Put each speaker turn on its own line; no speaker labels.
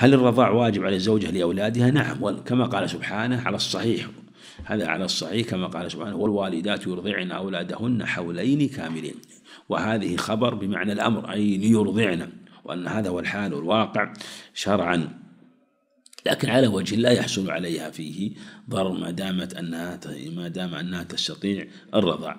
هل الرضاع واجب على الزوجة لأولادها؟ نعم كما قال سبحانه على الصحيح هذا على الصحيح كما قال سبحانه والوالدات يرضعن أولادهن حولين كاملين وهذه خبر بمعنى الأمر أي ليرضعن وأن هذا هو الحال والواقع شرعا لكن على وجه لا يحصل عليها فيه ضرر ما دامت أنها ما دام أنها تستطيع الرضاع